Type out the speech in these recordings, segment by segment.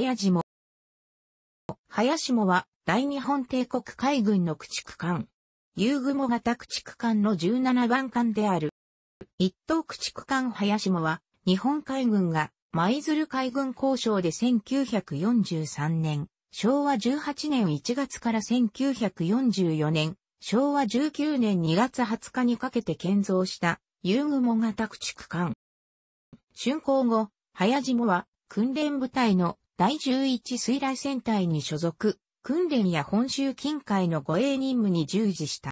早も。早もは、大日本帝国海軍の駆逐艦。遊雲型駆逐艦の17番艦である。一等駆逐艦早島は、日本海軍が、舞鶴海軍交渉で1943年、昭和18年1月から1944年、昭和19年2月20日にかけて建造した、遊雲型駆逐艦。竣工後、早島は訓練部隊の第11水雷戦隊に所属、訓練や本州近海の護衛任務に従事した。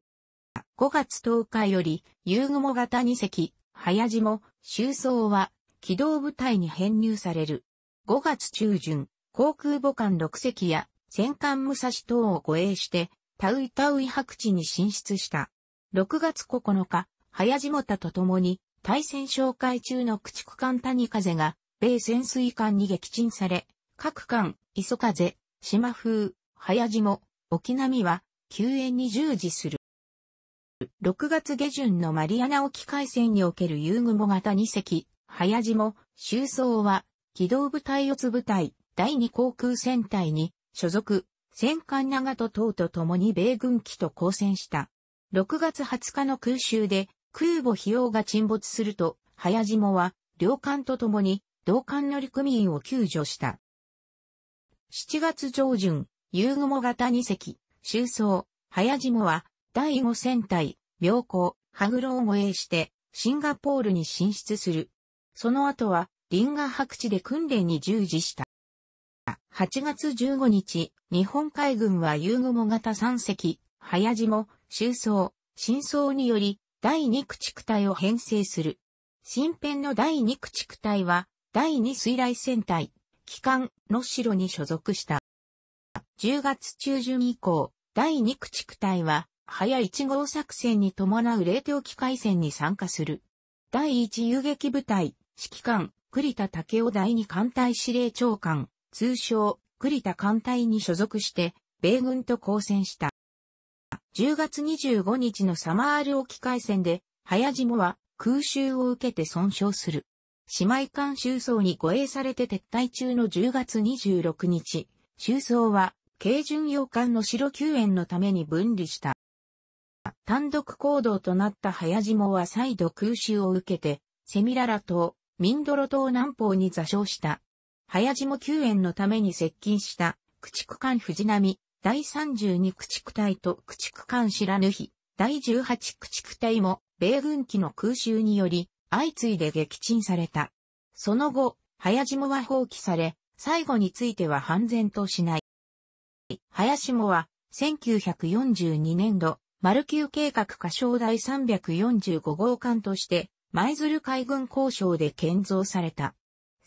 5月10日より、遊雲モ型2隻、早島、周走は、機動部隊に編入される。5月中旬、航空母艦6隻や、戦艦武蔵等を護衛して、タウイタウイ白地に進出した。6月9日、早島田と共に、対戦紹介中の駆逐艦谷風が、米潜水艦に撃沈され、各館、磯風、島風、早島、沖波は、救援に従事する。6月下旬のマリアナ沖海戦における遊具も型2隻、早島、周層は、機動部隊四つ部隊、第2航空戦隊に、所属、戦艦長戸等と共に米軍機と交戦した。6月20日の空襲で、空母費用が沈没すると、早島は、両艦と共に、同艦乗組員を救助した。7月上旬、夕雲型2隻、周走、早島は、第5戦隊、妙高、羽黒を護衛して、シンガポールに進出する。その後は、リンガ白地で訓練に従事した。8月15日、日本海軍は夕雲型3隻、早島、周走、真相により、第2駆逐隊を編成する。新編の第2駆逐隊は、第2水雷戦隊、機関の城に所属した。10月中旬以降、第2駆逐隊は、早1号作戦に伴う冷凍機械戦に参加する。第1遊撃部隊、指揮官、栗田武雄第2艦隊司令長官、通称、栗田艦隊に所属して、米軍と交戦した。10月25日のサマール沖海戦で、早島は空襲を受けて損傷する。姉妹間収葬に護衛されて撤退中の10月26日、収葬は、軽巡洋艦の白救援のために分離した。単独行動となった早島は再度空襲を受けて、セミララ島、ミンドロ島南方に座礁した。早島救援のために接近した、駆逐艦藤波、第32駆逐隊と駆逐艦白日、第18駆逐隊も、米軍機の空襲により、相次いで撃沈された。その後、早島は放棄され、最後については判然としない。早島は、1942年度、マルキュー計画過小第345号艦として、舞鶴海軍交渉で建造された。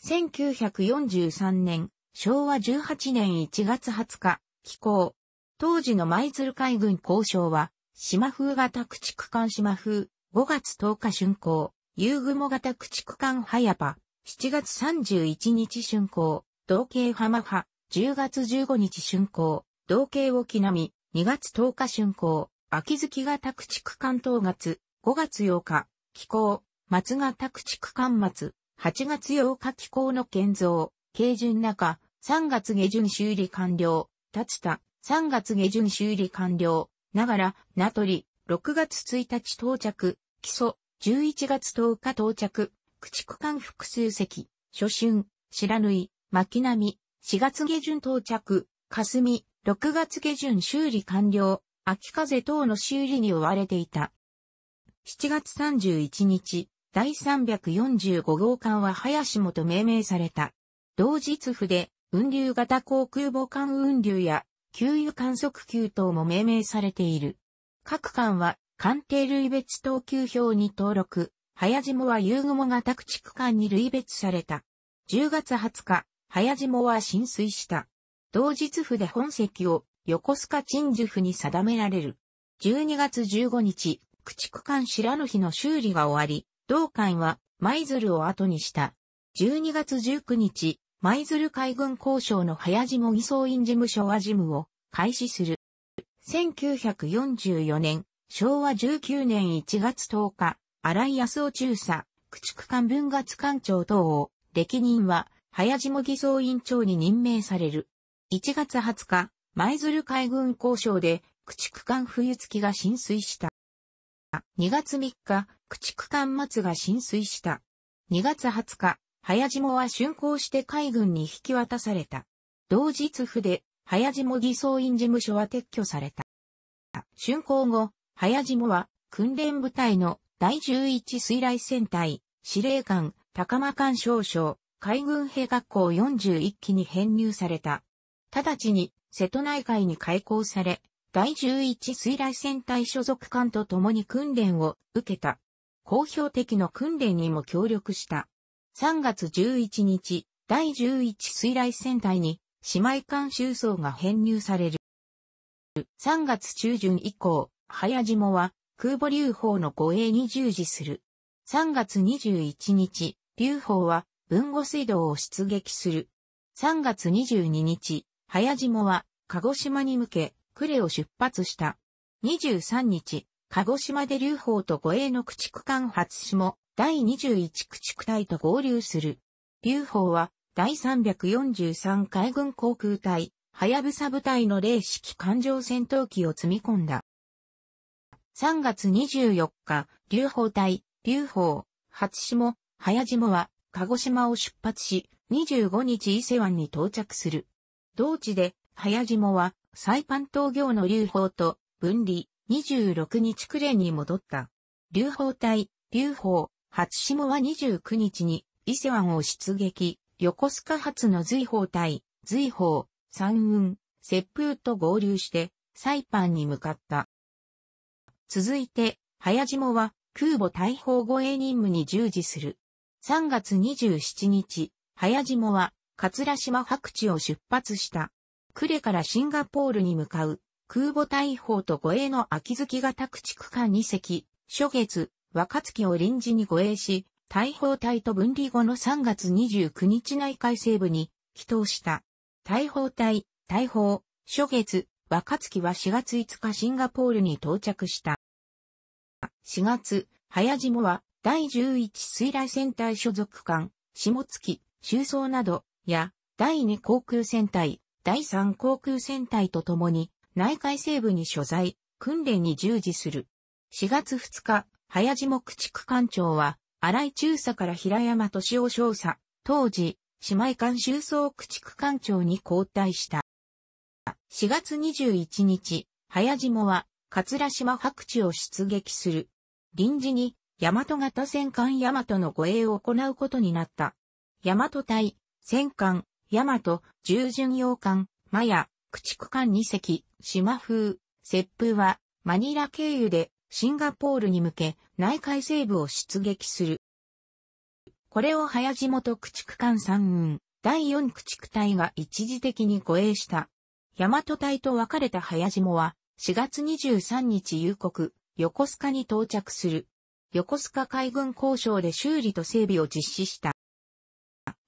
1943年、昭和18年1月20日、寄港。当時の舞鶴海軍交渉は、島風型駆逐艦島風、5月10日竣工。ユーグモ型駆逐艦ハヤパ、7月31日竣工、同系浜派、10月15日竣工、同系沖波、2月10日竣工、秋月型駆逐艦東月、5月8日、気候、松型駆逐艦松、8月8日気候の建造、軽順中、3月下旬修理完了、立田、3月下旬修理完了、ながら、名取、6月1日到着、基礎、11月10日到着、駆逐艦複数隻、初春、白縫、い、巻波、4月下旬到着、霞、6月下旬修理完了、秋風等の修理に追われていた。7月31日、第345号艦は林本命名された。同日府で、運流型航空母艦運流や、給油観測給等も命名されている。各艦は、官邸類別等級表に登録、早島は夕雲が宅地区間に類別された。10月20日、早島は浸水した。同日府で本籍を横須賀鎮守府に定められる。12月15日、駆逐艦白の日の修理が終わり、同艦は舞鶴を後にした。12月19日、舞鶴海軍交渉の早島偽装員事務所は事務を開始する。1944年、昭和19年1月10日、荒井康夫中佐、駆逐艦文月艦長等を、歴任は、早島偽装委員長に任命される。1月20日、舞鶴海軍交渉で、駆逐艦冬月が浸水した。2月3日、駆逐艦松が浸水した。2月20日、早島は竣工して海軍に引き渡された。同日府で、早島偽装員事務所は撤去された。竣工後、早島は、訓練部隊の第11水雷戦隊、司令官、高間官少将、海軍兵学校41期に編入された。直ちに、瀬戸内海に開港され、第11水雷戦隊所属艦と共に訓練を受けた。公表的の訓練にも協力した。3月11日、第11水雷戦隊に姉妹艦収装が編入される。3月中旬以降、早島は空母流砲の護衛に従事する。3月21日、流砲は文後水道を出撃する。3月22日、早島は鹿児島に向け、呉を出発した。23日、鹿児島で流砲と護衛の駆逐艦初島、第21駆逐隊と合流する。流砲は、第343海軍航空隊、はやぶさ部隊の零式艦上戦闘機を積み込んだ。3月24日、流砲隊、流砲、初下、早島は、鹿児島を出発し、25日伊勢湾に到着する。同地で、早島は、サイパン東行の流砲と、分離、26日暮れに戻った。流砲隊、流砲、初下は29日に、伊勢湾を出撃、横須賀発の随砲隊、随砲、三雲、接風と合流して、サイパンに向かった。続いて、早島は空母大砲護衛任務に従事する。3月27日、早島は桂島白地を出発した。呉からシンガポールに向かう空母大砲と護衛の秋月型駆逐艦2隻、初月、若月を臨時に護衛し、大砲隊と分離後の3月29日内海西部に帰投した。大砲隊、大砲、初月、若月は4月5日シンガポールに到着した。4月、早島は、第11水雷戦隊所属艦、下月、周装など、や、第2航空戦隊、第3航空戦隊と共に、内海西部に所在、訓練に従事する。4月2日、早島駆逐艦長は、荒井中佐から平山敏夫少佐、当時、姉妹艦修装駆逐艦長に交代した。4月21日、早島は、桂島白地を出撃する。臨時に、大和型戦艦大和の護衛を行うことになった。大和隊、戦艦、大和、従巡洋艦、マヤ、駆逐艦2隻、島風、接風は、マニラ経由で、シンガポールに向け、内海西部を出撃する。これを早地元駆逐艦3運、第4駆逐隊が一時的に護衛した。大和隊と分かれた早島は、4月23日夕刻、横須賀に到着する。横須賀海軍交渉で修理と整備を実施した。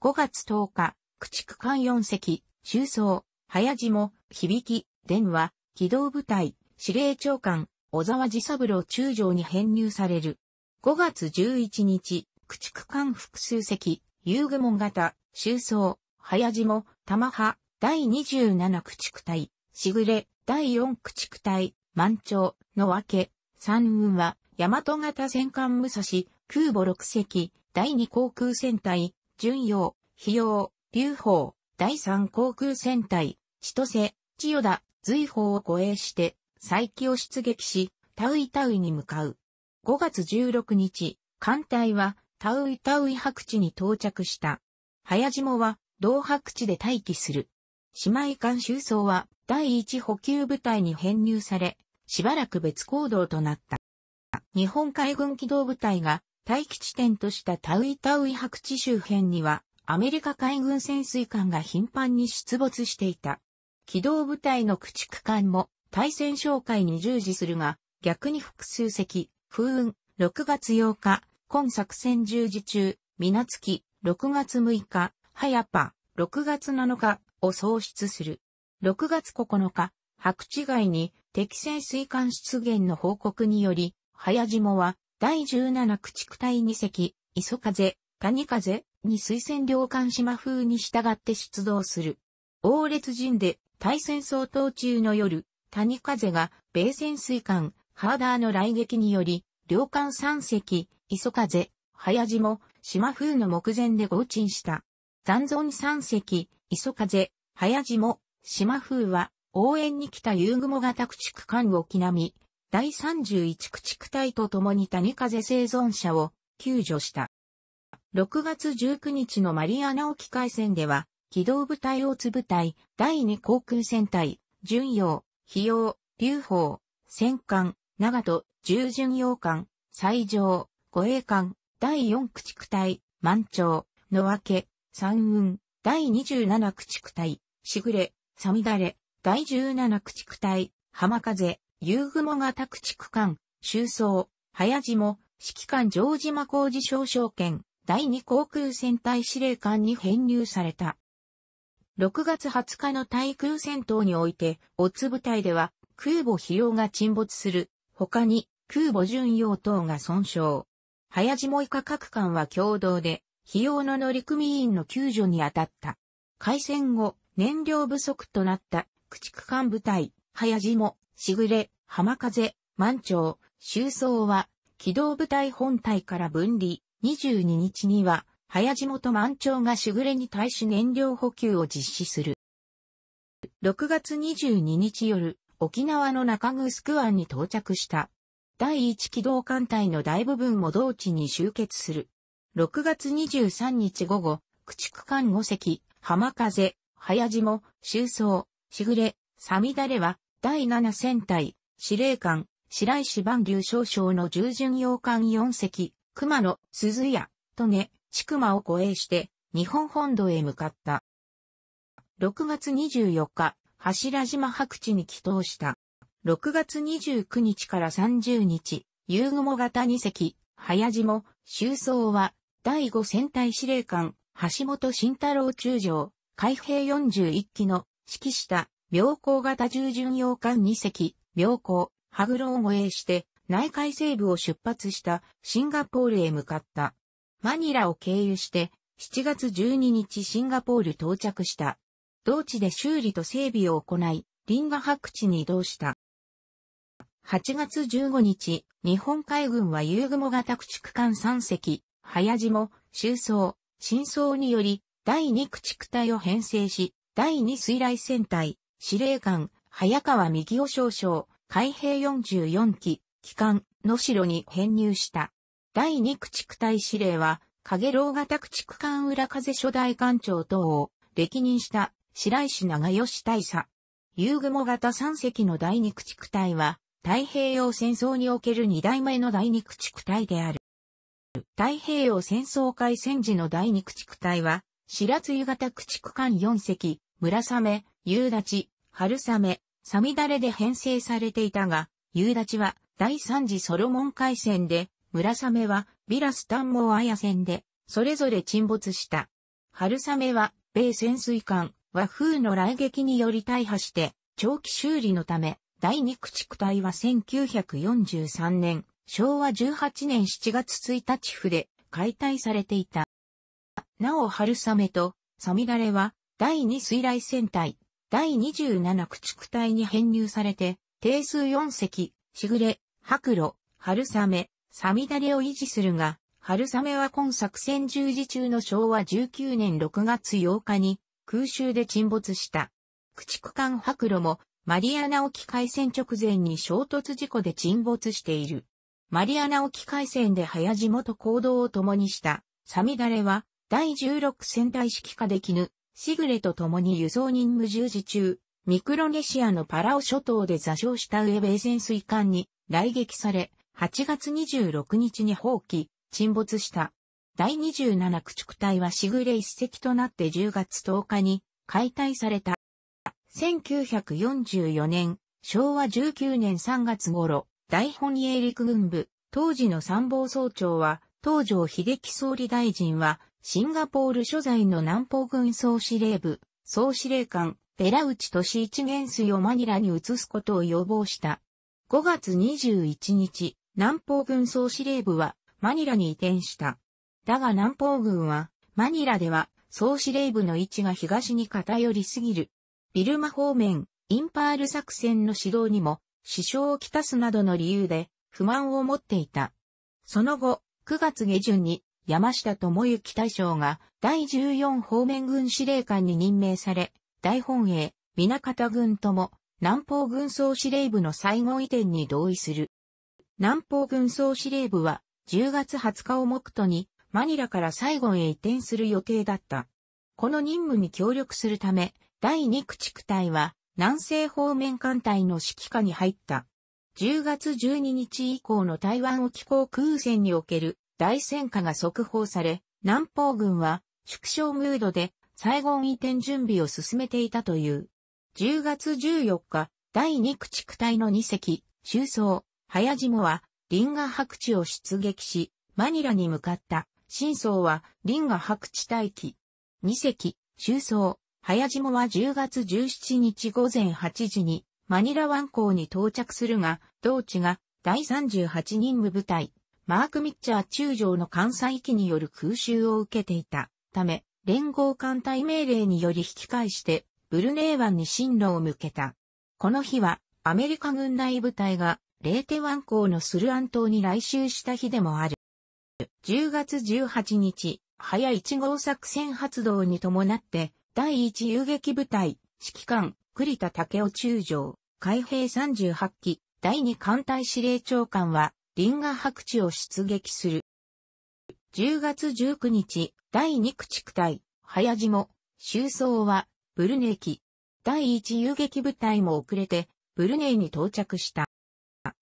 5月10日、駆逐艦4隻、周装、早島、響き、電話、機動部隊、司令長官、小沢治三郎中将に編入される。5月11日、駆逐艦複数隻、遊具門型、周装、早島、玉葉、第27駆逐隊、しぐれ、第四駆逐隊、満潮、の分け、三運は、大和型戦艦武蔵、空母六隻、第二航空戦隊、巡洋、飛洋、流砲、第三航空戦隊、千歳、千代田、随砲を護衛して、再起を出撃し、タウイタウイに向かう。5月16日、艦隊はタウイタウイ白地に到着した。早島は同白地で待機する。姉妹艦収装は第一補給部隊に編入され、しばらく別行動となった。日本海軍機動部隊が待機地点としたタウイタウイ白地周辺には、アメリカ海軍潜水艦が頻繁に出没していた。機動部隊の駆逐艦も対戦哨戒に従事するが、逆に複数隻、風雲、6月8日、今作戦従事中、つき、6月6日、早ぱ、6月7日を喪失する。6月9日、白地外に適正水管出現の報告により、早島は第17駆逐隊2隻、磯風、谷風に水戦領艦島風に従って出動する。王列陣で対戦相当中の夜、谷風が米潜水艦、ハーダーの来撃により、領艦3隻、磯風、早島、島風の目前で合沈した。残存3隻、磯風、早島、島風は、応援に来た遊雲型駆逐艦沖並み、第31駆逐隊と共に谷風生存者を救助した。6月19日のマリアナ沖海戦では、機動部隊大津部隊、第2航空戦隊、巡洋、飛洋、流砲、戦艦、長戸、従巡洋艦、最上、護衛艦、第4駆逐隊、満潮、野分け、三雲、第27駆逐隊、しぐれ、さみだれ、第17駆逐隊、浜風、夕雲型駆逐艦、周走、早島、指揮官城島工事少将権、第2航空戦隊司令官に編入された。6月20日の対空戦闘において、オツ部隊では空母費用が沈没する、他に空母巡洋等が損傷。早島以下各艦は共同で、費用の乗組員の救助に当たった。開戦後、燃料不足となった駆逐艦部隊、早島、しぐれ、浜風、満潮、周層は、機動部隊本体から分離、22日には、早島と満潮がしぐれに対し燃料補給を実施する。6月22日夜、沖縄の中城湾に到着した。第1機動艦隊の大部分も同地に集結する。6月23日午後、駆逐艦5隻、浜風、早島、周走、しぐれ、さみだれは、第七戦隊、司令官、白石万竜少将の従順洋艦四隻、熊野、鈴屋、利根、千熊を護衛して、日本本土へ向かった。6月24日、柱島白地に帰島した。6月29日から30日、夕雲型二隻、早島、周走は、第五戦隊司令官、橋本慎太郎中将、海兵41機の指揮した妙高型従巡洋艦2隻、妙高、ハグロを護衛して、内海西部を出発したシンガポールへ向かった。マニラを経由して、7月12日シンガポール到着した。同地で修理と整備を行い、リンガ白地に移動した。8月15日、日本海軍は遊雲型駆逐艦3隻、早島、周装、真相により、第2駆逐隊を編成し、第2水雷戦隊、司令官、早川右尾少将、海兵44機、機関、の城に編入した。第2駆逐隊司令は、影楼型駆逐艦浦風初代艦長等を歴任した白石長吉大佐。具雲型三隻の第2駆逐隊は、太平洋戦争における二代目の第2駆逐隊である。太平洋戦争開戦時の第2駆逐隊は、白津湯型駆逐艦4隻、村雨、夕立、春雨、サミダレで編成されていたが、夕立は第3次ソロモン海戦で、村雨はビラスタンモアヤ戦で、それぞれ沈没した。春雨は、米潜水艦、和風の来撃により大破して、長期修理のため、第2駆逐隊は1943年、昭和18年7月1日府で解体されていた。なお春雨と、サミダレは、第二水雷戦隊、第27駆逐隊に編入されて、定数4隻、しぐれ、白露、春雨、サミダレを維持するが、春雨は今作戦十字中の昭和19年6月8日に空襲で沈没した。駆逐艦白露もマリアナ沖海戦直前に衝突事故で沈没している。マリアナ沖海戦で早地元行動を共にしたサミダレは第16戦隊指揮下できぬ、シグレと共に輸送任務従事中、ミクロネシアのパラオ諸島で座礁した上米潜水艦に来撃され、8月26日に放棄、沈没した。第27駆逐隊はシグレ一隻となって10月10日に解体された。1944年、昭和19年3月頃、大本営陸軍部、当時の参謀総長は、東条秀樹総理大臣は、シンガポール所在の南方軍総司令部、総司令官、ベラウチ都市一元水をマニラに移すことを要望した。5月21日、南方軍総司令部はマニラに移転した。だが南方軍は、マニラでは総司令部の位置が東に偏りすぎる。ビルマ方面、インパール作戦の指導にも支障をきたすなどの理由で不満を持っていた。その後、9月下旬に山下智之大将が第14方面軍司令官に任命され、大本営、港方軍とも南方軍総司令部の最後移転に同意する。南方軍総司令部は10月20日を目途にマニラから最後へ移転する予定だった。この任務に協力するため、第2駆逐隊は南西方面艦隊の指揮下に入った。10月12日以降の台湾沖航空戦における大戦火が速報され、南方軍は縮小ムードで後に移転準備を進めていたという。10月14日、第2駆逐隊の2隻、周曹、早島は、リンガ白地を出撃し、マニラに向かった、新僧は、リンガ白地待機。2隻、周曹、早島は10月17日午前8時に、マニラ湾港に到着するが、同地が、第38任務部隊、マーク・ミッチャー中将の関西機による空襲を受けていたため、連合艦隊命令により引き返して、ブルネー湾に進路を向けた。この日は、アメリカ軍内部隊が、レーテ湾港のスルアン島に来襲した日でもある。10月18日、早1号作戦発動に伴って、第1遊撃部隊、指揮官、栗田武雄中将、海兵38機、第2艦隊司令長官は、林河白地を出撃する。10月19日、第2駆逐隊、早島、周走は、ブルネイ第1遊撃部隊も遅れて、ブルネイに到着した。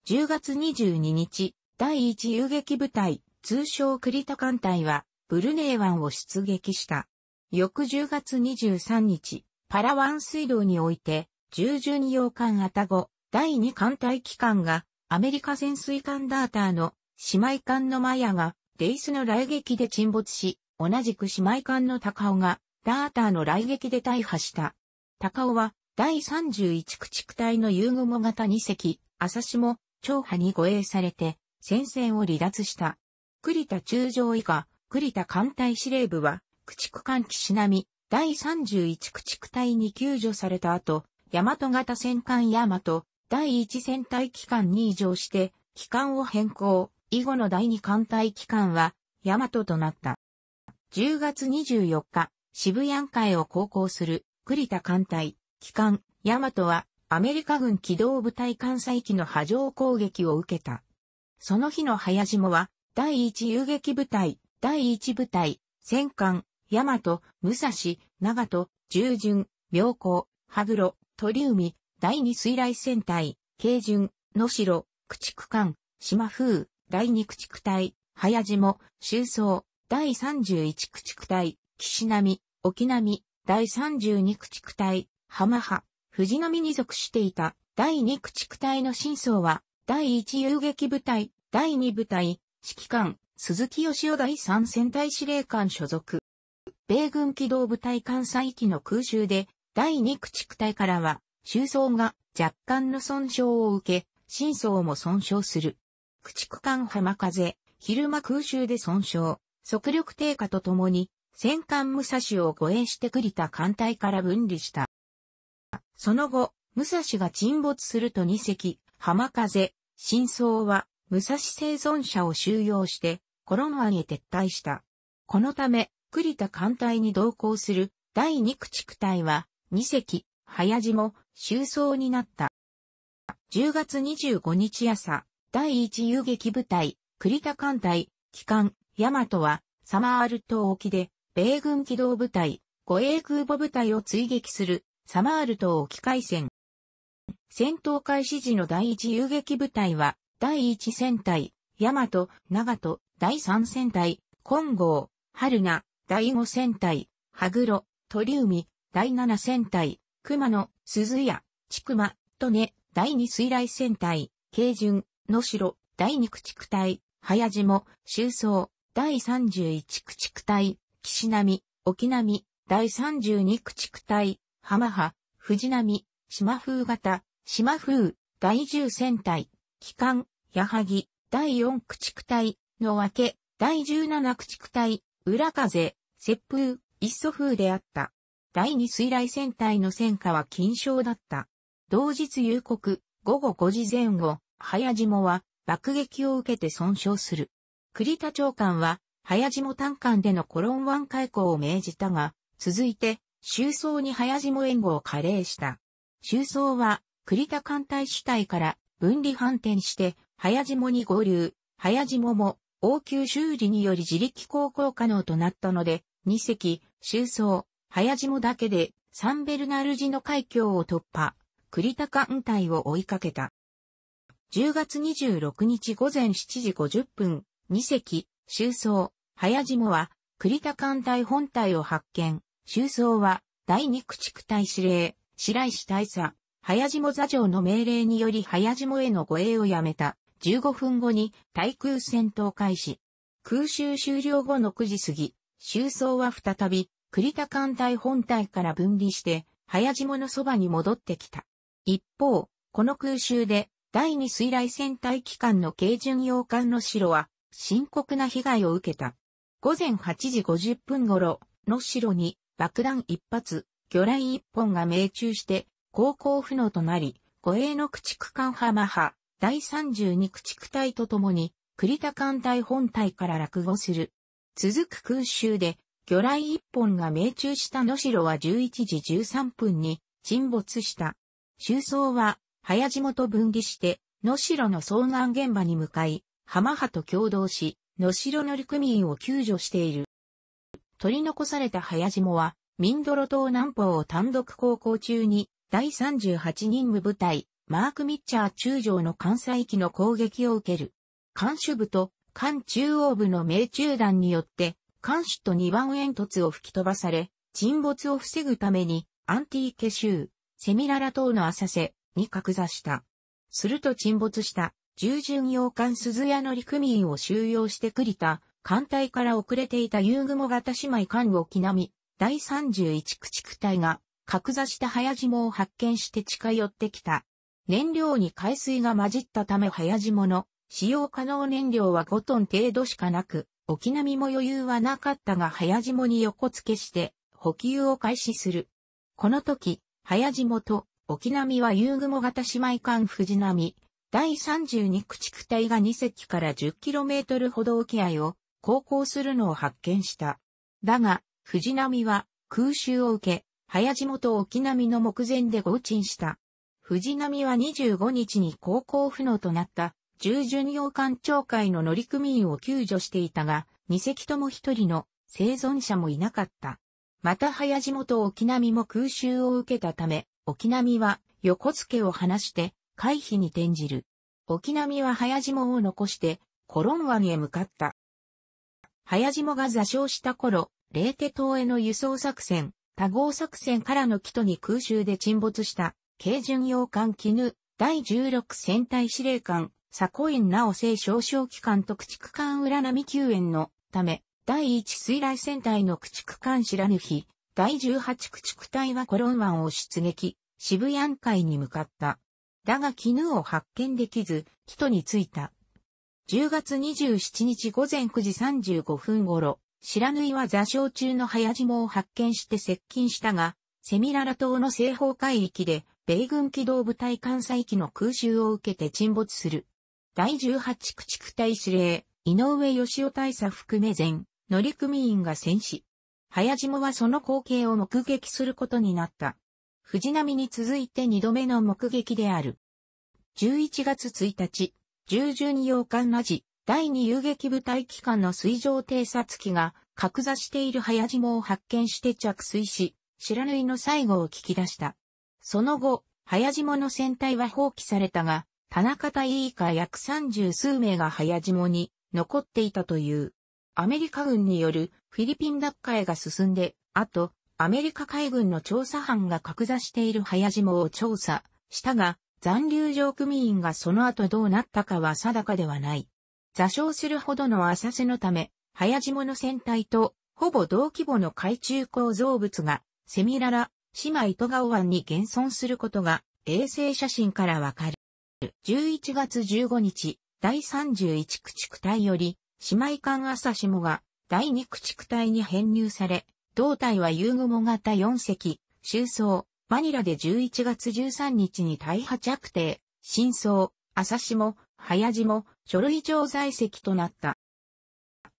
10月22日、第1遊撃部隊、通称クリト艦隊は、ブルネイ湾を出撃した。翌10月23日、パラワン水道において、従順洋艦アタゴ、第2艦隊機関が、アメリカ潜水艦ダーターの姉妹艦のマヤがレイスの雷撃で沈没し、同じく姉妹艦の高尾がダーターの雷撃で大破した。高尾は第31駆逐隊のユーグモ型2隻、朝シも長波に護衛されて戦線を離脱した。栗田中将以下、栗田艦隊司令部は駆逐艦士並第31駆逐隊に救助された後、大和型戦艦大和、第1戦隊機関に移乗して、機関を変更、以後の第2艦隊機関は、ヤマトとなった。10月24日、渋谷海を航行する栗田艦隊、機関、ヤマトは、アメリカ軍機動部隊艦載機の波状攻撃を受けた。その日の早島は、第1遊撃部隊、第1部隊、戦艦、ヤマト、武蔵、長門、従順、妙高、羽黒、鳥海、第二水雷戦隊、軽巡、野城、駆逐艦、島風、第二駆逐隊、早島、周宗、第31駆逐隊、岸並、沖並、第32駆逐隊、浜派、藤波に属していた、第2駆逐隊の真相は、第1遊撃部隊、第2部隊、指揮官、鈴木義雄第3戦隊司令官所属。米軍機動部隊艦西機の空襲で、第2駆逐隊からは、周層が若干の損傷を受け、深層も損傷する。駆逐艦浜風、昼間空襲で損傷、速力低下とともに、戦艦武蔵を護衛してくりた艦隊から分離した。その後、武蔵が沈没すると2隻、浜風、真相は、武蔵生存者を収容して、コロノアへ撤退した。このため、栗田艦隊に同行する第2駆逐隊は、2隻、早地も終走になった。10月25日朝、第一遊撃部隊、栗田艦隊、機関、ヤマトは、サマール島沖で、米軍機動部隊、護衛空母部隊を追撃する、サマール島沖海戦。戦闘開始時の第一遊撃部隊は、第一戦隊、ヤマト、長門、第三戦隊、金剛、春名、第五戦隊、羽黒、鳥海、第七戦隊、熊野、鈴屋、千熊、利根、第二水雷戦隊、慶順、野城、第二駆逐隊、早島、周宗、第三十一駆逐隊、岸波、沖波、第三十二駆逐隊、浜波、藤波、島風型、島風、第十戦隊、機関、矢作、第四駆逐隊、の分け、第十七駆逐隊、浦風、接風、一祖風であった。第二水雷戦隊の戦果は金賞だった。同日夕刻、午後5時前後、早島は爆撃を受けて損傷する。栗田長官は、早島短官でのコロン湾開港を命じたが、続いて、周遭に早島援護を加齢した。周遭は、栗田艦隊主体から分離反転して、早島に合流、早島も、応急修理により自力航行可能となったので、2隻、周遭。早島だけでサンベルナルジの海峡を突破、栗田艦隊を追いかけた。10月26日午前7時50分、2隻、周走、早島は、栗田艦隊本隊を発見、周走は、第二駆逐隊司令、白石大佐、早島座長の命令により早島への護衛をやめた。15分後に対空戦闘開始。空襲終了後の9時過ぎ、周走は再び栗田艦隊本隊から分離して、早島のそばに戻ってきた。一方、この空襲で、第二水雷戦隊機関の軽巡洋艦の城は、深刻な被害を受けた。午前8時50分頃、の城に爆弾一発、魚雷一本が命中して、航行不能となり、護衛の駆逐艦浜派、第32駆逐隊とともに、栗田艦隊本隊から落語する。続く空襲で、魚雷一本が命中した野代は11時13分に沈没した。周総は、早島と分離して、野代の遭難現場に向かい、浜派と共同し、野代乗組員を救助している。取り残された早島は、ミンドロ島南方を単独航行中に、第38任務部隊、マーク・ミッチャー中将の艦載機の攻撃を受ける。艦首部と艦中央部の命中弾によって、艦首と2番煙突を吹き飛ばされ、沈没を防ぐために、アンティーケ州、セミララ島の浅瀬に格座した。すると沈没した従巡洋艦鈴屋の陸民を収容してくりた、艦隊から遅れていた遊雲型姉妹艦を木並、第31駆逐隊が、格座した早島を発見して近寄ってきた。燃料に海水が混じったため早島の使用可能燃料は5トン程度しかなく、沖波も余裕はなかったが早島に横付けして補給を開始する。この時、早島と沖波は夕雲型姉妹艦藤波、第32駆逐隊が2隻から 10km ほど沖合を航行するのを発見した。だが、藤波は空襲を受け、早島と沖並の目前で合沈した。藤波は25日に航行不能となった従巡洋艦長会の乗組員を救助していたが、二隻とも一人の生存者もいなかった。また早地元沖波も空襲を受けたため、沖波は横付けを離して回避に転じる。沖波は早島を残してコロン湾へ向かった。早島が座礁した頃、冷手島への輸送作戦、多号作戦からの帰途に空襲で沈没した、軽巡洋艦絹、第16戦隊司令官、佐古院直生少将機関と駆逐艦浦波救援のため、第一水雷戦隊の駆逐艦知らぬ日、第18駆逐隊はコロン湾を出撃、渋谷海に向かった。だが絹を発見できず、キトに着いた。10月27日午前9時35分頃、白縫は座礁中の早島を発見して接近したが、セミララ島の西方海域で、米軍機動部隊艦載機の空襲を受けて沈没する。第18駆逐隊司令、井上義雄大佐含め前、乗組員が戦死。早島はその光景を目撃することになった。藤波に続いて二度目の目撃である。11月1日、従順洋艦なジ、第二遊撃部隊機関の水上偵察機が、格座している早島を発見して着水し、らぬいの最後を聞き出した。その後、早島の船体は放棄されたが、田中隊以下約三十数名が早島に残っていたという。アメリカ軍によるフィリピン奪回が進んで、あと、アメリカ海軍の調査班が格座している早島を調査したが、残留上組員がその後どうなったかは定かではない。座礁するほどの浅瀬のため、早島の船体とほぼ同規模の海中構造物がセミララ、島糸川湾に現存することが衛星写真からわかる。11月15日、第31駆逐隊より、姉妹艦朝下が第2駆逐隊に編入され、同隊は遊雲型4隻、周装、マニラで11月13日に大破着定、真相、朝下、早下、書類上在籍となった。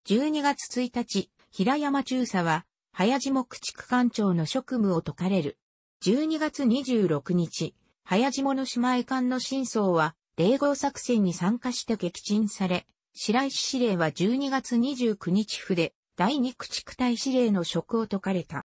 12月1日、平山中佐は、早下駆逐艦長の職務を解かれる。12月26日、早島の姉妹艦の真相は、冷合作戦に参加して撃沈され、白石司令は12月29日府で、第二駆逐隊司令の職を解かれた。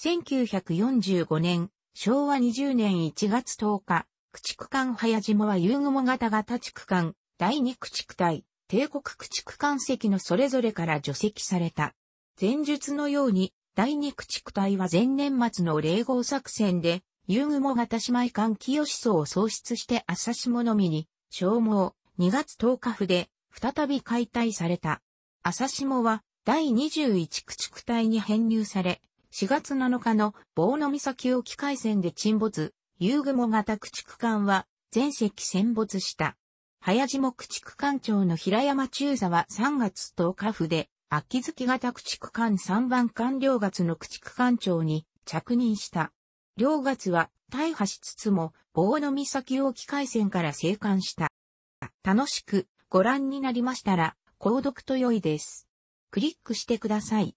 1945年、昭和20年1月10日、駆逐艦早島は夕雲型型駆逐艦、第二駆逐隊、帝国駆逐艦席のそれぞれから除籍された。前述のように、第二駆逐隊は前年末の霊合作戦で、遊具も型姉妹館清思を創出して朝下のみに、消耗、2月10日府で、再び解体された。朝下は、第21駆逐隊に編入され、4月7日の棒の岬沖海戦で沈没、遊具も型駆逐艦は、全席戦没した。早島駆逐艦長の平山中佐は3月10日府で、秋月型駆逐艦3番艦両月の駆逐艦長に着任した。両月は大破しつつも、棒の岬沖海戦から生還した。楽しくご覧になりましたら、購読と良いです。クリックしてください。